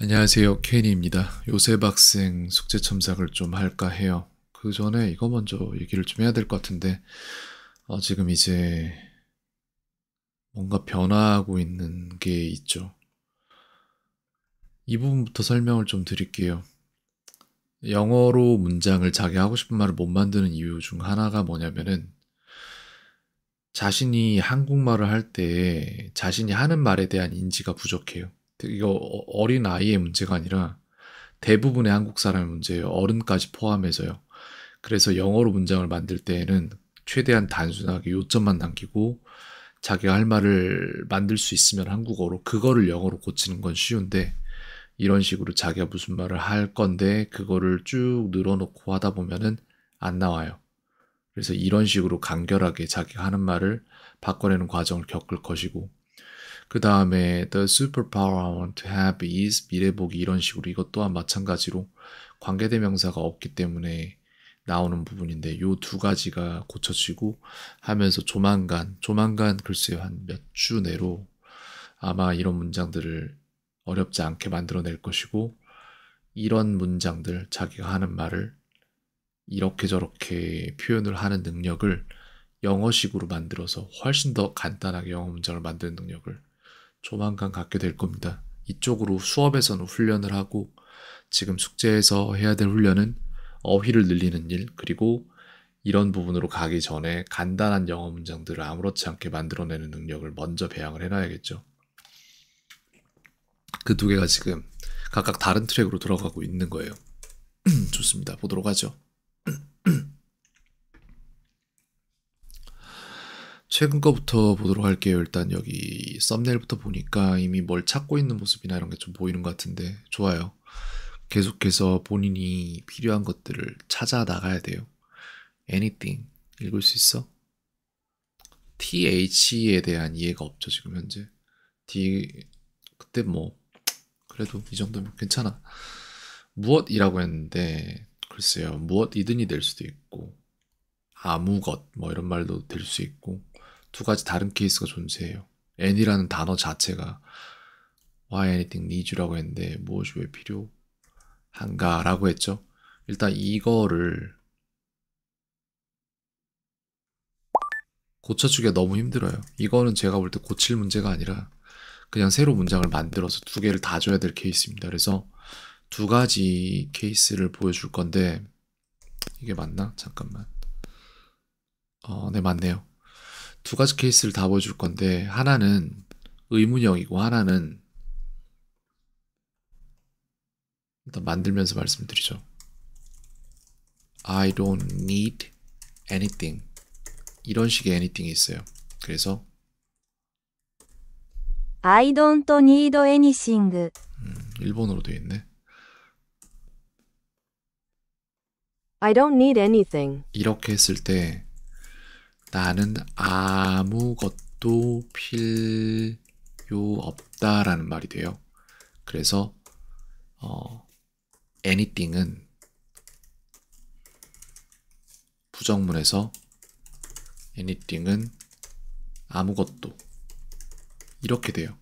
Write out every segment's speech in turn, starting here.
안녕하세요. 케니입니다. 요셉 학생 숙제 첨삭을 좀 할까 해요. 그 전에 이거 먼저 얘기를 좀 해야 될 것 같은데 어, 지금 이제 뭔가 변화하고 있는 게 있죠. 이 부분부터 설명을 좀 드릴게요. 영어로 문장을 자기 하고 싶은 말을 못 만드는 이유 중 하나가 뭐냐면은 자신이 한국말을 할 때 자신이 하는 말에 대한 인지가 부족해요. 이거 어, 어린 아이의 문제가 아니라 대부분의 한국 사람의 문제예요. 어른까지 포함해서요. 그래서 영어로 문장을 만들 때에는 최대한 단순하게 요점만 남기고 자기가 할 말을 만들 수 있으면 한국어로 그거를 영어로 고치는 건 쉬운데 이런 식으로 자기가 무슨 말을 할 건데 그거를 쭉 늘어놓고 하다 보면은 안 나와요. 그래서 이런 식으로 간결하게 자기가 하는 말을 바꿔내는 과정을 겪을 것이고 그 다음에 the superpower I want to have is 미래보기 이런 식으로 이것 또한 마찬가지로 관계대명사가 없기 때문에 나오는 부분인데 요 두 가지가 고쳐지고 하면서 조만간 조만간 글쎄요 한 몇 주 내로 아마 이런 문장들을 어렵지 않게 만들어낼 것이고 이런 문장들 자기가 하는 말을 이렇게 저렇게 표현을 하는 능력을 영어식으로 만들어서 훨씬 더 간단하게 영어 문장을 만드는 능력을 조만간 갖게 될 겁니다. 이쪽으로 수업에서는 훈련을 하고 지금 숙제에서 해야 될 훈련은 어휘를 늘리는 일 그리고 이런 부분으로 가기 전에 간단한 영어 문장들을 아무렇지 않게 만들어내는 능력을 먼저 배양을 해놔야겠죠. 그 두 개가 지금 각각 다른 트랙으로 들어가고 있는 거예요. 좋습니다. 보도록 하죠. 최근 거부터 보도록 할게요. 일단 여기 썸네일부터 보니까 이미 뭘 찾고 있는 모습이나 이런 게 좀 보이는 것 같은데 좋아요. 계속해서 본인이 필요한 것들을 찾아 나가야 돼요. Anything 읽을 수 있어? TH에 대한 이해가 없죠 지금 현재. D 그때 뭐 그래도 이 정도면 괜찮아. 무엇이라고 했는데 글쎄요 무엇이든이 될 수도 있고 아무것 뭐 이런 말도 될 수 있고 두 가지 다른 케이스가 존재해요. N이라는 단어 자체가 why anything needs라고 했는데 무엇이 왜 필요한가라고 했죠. 일단 이거를 고쳐주기가 너무 힘들어요. 이거는 제가 볼 때 고칠 문제가 아니라 그냥 새로 문장을 만들어서 두 개를 다 줘야 될 케이스입니다. 그래서 두 가지 케이스를 보여줄 건데 이게 맞나? 잠깐만. 어, 네 맞네요. 두 가지 케이스를 다 보여줄 건데 하나는 의문형이고 하나는 일단 만들면서 말씀드리죠. I don't need anything 이런 식의 anything이 있어요. 그래서 I don't need anything 음, 일본어로 되어 있네. I don't need anything 이렇게 했을 때 나는 아무것도 필요 없다라는 말이 돼요. 그래서 어, anything은 부정문에서 anything은 아무것도 이렇게 돼요.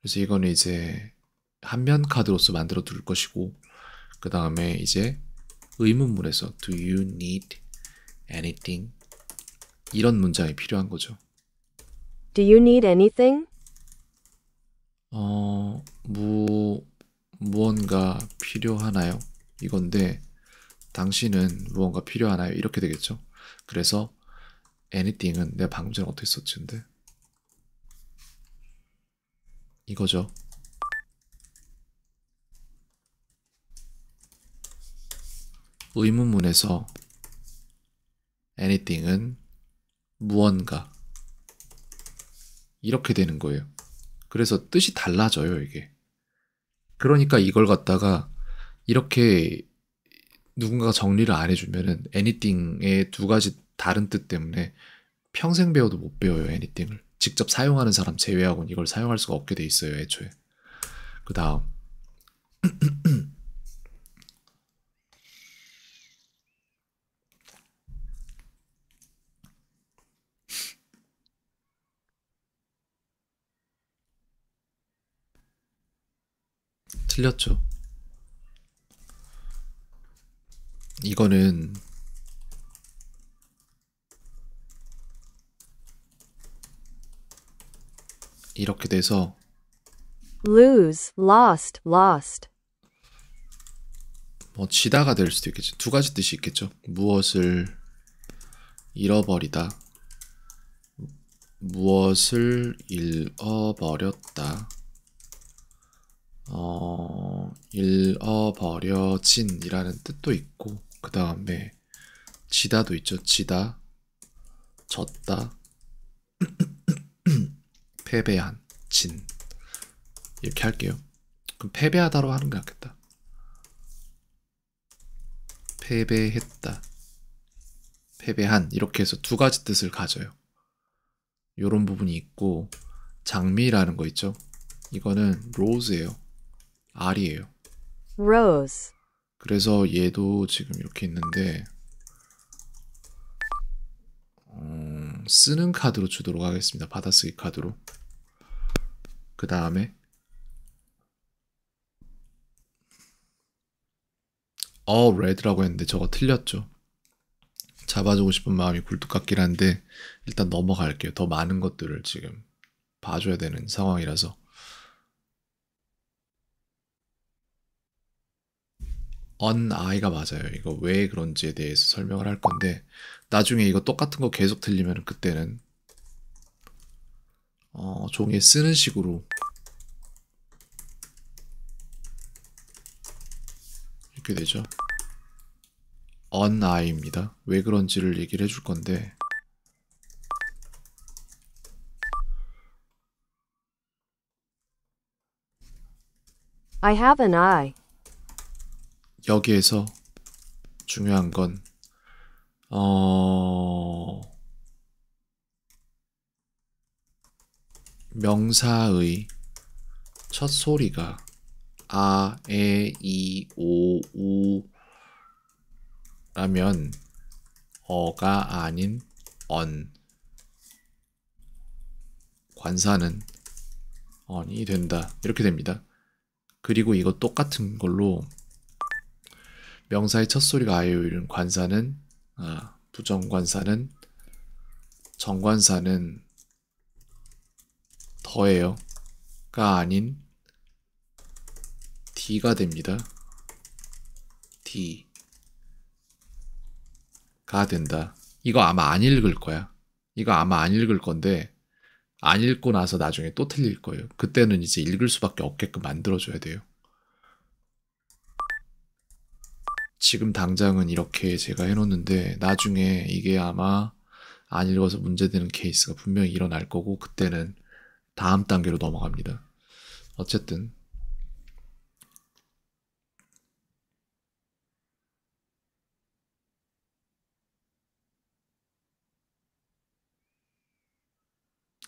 그래서 이거는 이제 한면 카드로서 만들어 둘 것이고 그 다음에 이제 의문문에서 do you need anything 이런 문장이 필요한 거죠. Do you need anything? 어, 무 무언가 필요하나요? 이건데 당신은 무언가 필요하나요? 이렇게 되겠죠. 그래서 anything은 내가 방금 전에 어떻게 썼지 근데 이거죠. 의문문에서 anything은 무언가 이렇게 되는 거예요. 그래서 뜻이 달라져요, 이게. 그러니까 이걸 갖다가 이렇게 누군가가 정리를 안 해주면은 anything의 두 가지 다른 뜻 때문에 평생 배워도 못 배워요, anything을. 직접 사용하는 사람 제외하고는 이걸 사용할 수가 없게 돼 있어요, 애초에. 그 다음. 틀렸죠. 이거는 이렇게 돼서 lose, lost, lost. 뭐 지다가 될 수도 있겠죠. 두 가지 뜻이 있겠죠. 무엇을 잃어버리다. 무엇을 잃어버렸다. 어, 잃어버려진이라는 뜻도 있고 그 다음에 지다도 있죠. 지다, 졌다, 패배한, 진 이렇게 할게요. 그럼 패배하다로 하는 게 낫겠다. 패배했다, 패배한 이렇게 해서 두 가지 뜻을 가져요. 이런 부분이 있고 장미라는 거 있죠. 이거는 로즈예요. R이에요. rose. 그래서 얘도 지금 이렇게 있는데 음, 쓰는 카드로 주도록 하겠습니다. 받아쓰기 카드로. 그 다음에 all red라고 했는데 저거 틀렸죠. 잡아주고 싶은 마음이 굴뚝 같긴 한데 일단 넘어갈게요. 더 많은 것들을 지금 봐줘야 되는 상황이라서 on I가 맞아요. 이거 왜 그런지에 대해서 설명을 할 건데 나중에 이거 똑같은 거 계속 들리면 그때는 어, 종이에 쓰는 식으로 이렇게 되죠. on I입니다. 왜 그런지를 얘기를 해줄 건데 I have an eye. 여기에서 중요한 건, 어, 명사의 첫 소리가 아, 에, 이, 오, 우 라면 어가 아닌 언 관사는 언이 된다 이렇게 됩니다. 그리고 이거 똑같은 걸로 명사의 첫소리가 아이오이은 관사는 아, 부정관사는 정관사는 더예요가 아닌 D가 됩니다. D가 된다. 이거 아마 안 읽을 거야. 이거 아마 안 읽을 건데 안 읽고 나서 나중에 또 틀릴 거예요. 그때는 이제 읽을 수밖에 없게끔 만들어줘야 돼요. 지금 당장은 이렇게 제가 해놓는데 나중에 이게 아마 안 읽어서 문제되는 케이스가 분명히 일어날 거고 그때는 다음 단계로 넘어갑니다. 어쨌든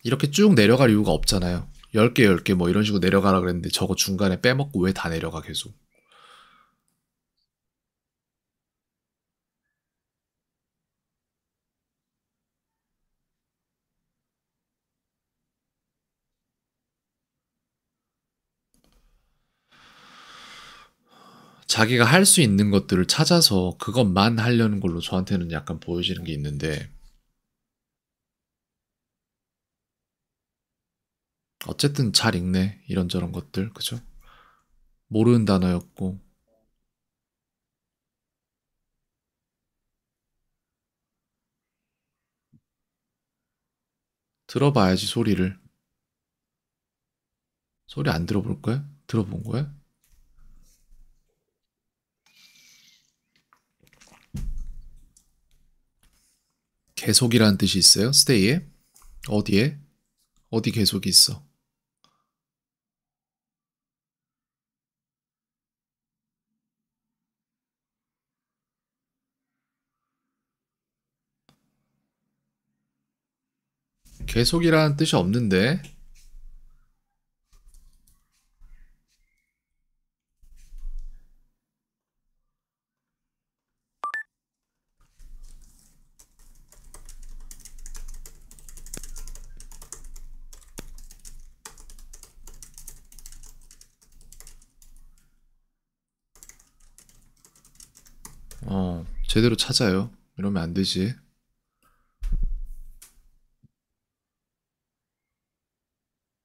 이렇게 쭉 내려갈 이유가 없잖아요. 10개, 10개 뭐 이런 식으로 내려가라 그랬는데 저거 중간에 빼먹고 왜 다 내려가 계속. 자기가 할 수 있는 것들을 찾아서 그것만 하려는 걸로 저한테는 약간 보여지는 게 있는데 어쨌든 잘 읽네 이런저런 것들 그죠? 모르는 단어였고 들어봐야지 소리를 소리 안 들어볼 거야? 들어본 거야? 계속이라는 뜻이 있어요? stay에? 어디에? 어디 계속이 있어? 계속이라는 뜻이 없는데 제대로 찾아요. 이러면 안 되지.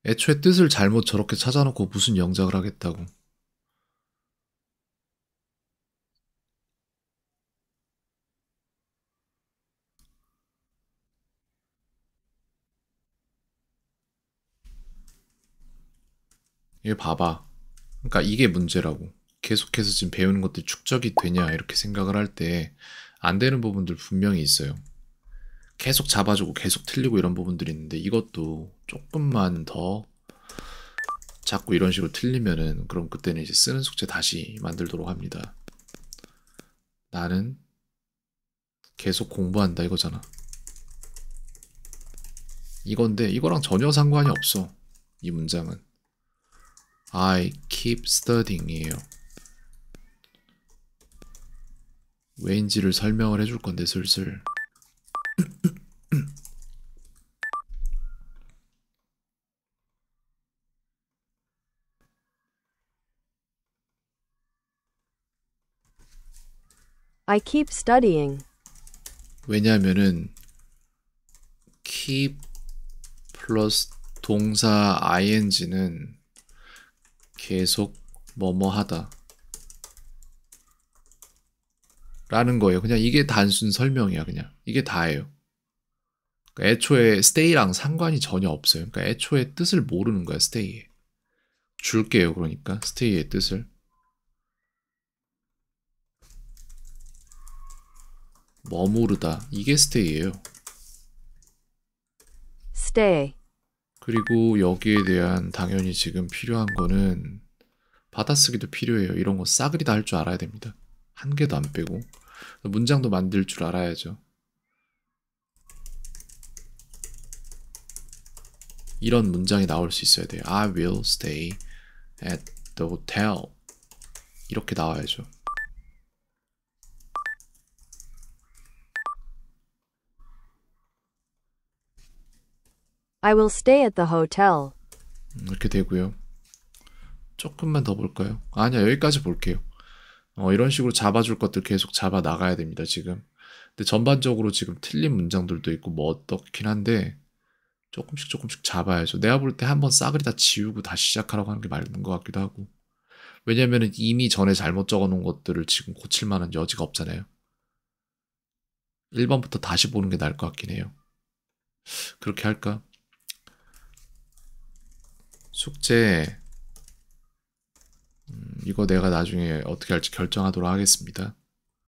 애초에 뜻을 잘못 저렇게 찾아놓고 무슨 영작을 하겠다고. 얘 봐봐. 그러니까 이게 문제라고. 계속해서 지금 배우는 것들이 축적이 되냐 이렇게 생각을 할 때 안 되는 부분들 분명히 있어요. 계속 잡아주고 계속 틀리고 이런 부분들이 있는데 이것도 조금만 더 자꾸 이런 식으로 틀리면은 그럼 그때는 이제 쓰는 숙제 다시 만들도록 합니다. 나는 계속 공부한다 이거잖아. 이건데 이거랑 전혀 상관이 없어. 이 문장은 I keep studying이에요. 왜인지를 설명을 해줄 건데 슬슬 I keep studying. 왜냐면은 하 keep plus 동사 ing는 계속 뭐뭐하다 라는 거예요. 그냥 이게 단순 설명이야, 그냥. 이게 다예요. 그러니까 애초에 stay랑 상관이 전혀 없어요. 그러니까 애초에 뜻을 모르는 거야, stay에. 줄게요, 그러니까. stay의 뜻을. 머무르다. 이게 stay예요. stay. 그리고 여기에 대한 당연히 지금 필요한 거는 받아쓰기도 필요해요. 이런 거 싸그리 다할 줄 알아야 됩니다. 한 개도 안 빼고 문장도 만들 줄 알아야죠. 이런 문장이 나올 수 있어야 돼요. I will stay at the hotel. 이렇게 나와야죠. I will stay at the hotel. 음, 이렇게 되고요. 조금만 더 볼까요? 아니야, 여기까지 볼게요. 어, 이런 식으로 잡아줄 것들 계속 잡아 나가야 됩니다, 지금. 근데 전반적으로 지금 틀린 문장들도 있고 뭐 어떻긴 한데 조금씩 조금씩 잡아야죠. 내가 볼 때한번 싸그리 다 지우고 다시 시작하라고 하는 게 맞는 것 같기도 하고. 왜냐면은 이미 전에 잘못 적어 놓은 것들을 지금 고칠 만한 여지가 없잖아요. 1번부터 다시 보는 게 나을 것 같긴 해요. 그렇게 할까? 숙제 음, 이거 내가 나중에 어떻게 할지 결정하도록 하겠습니다.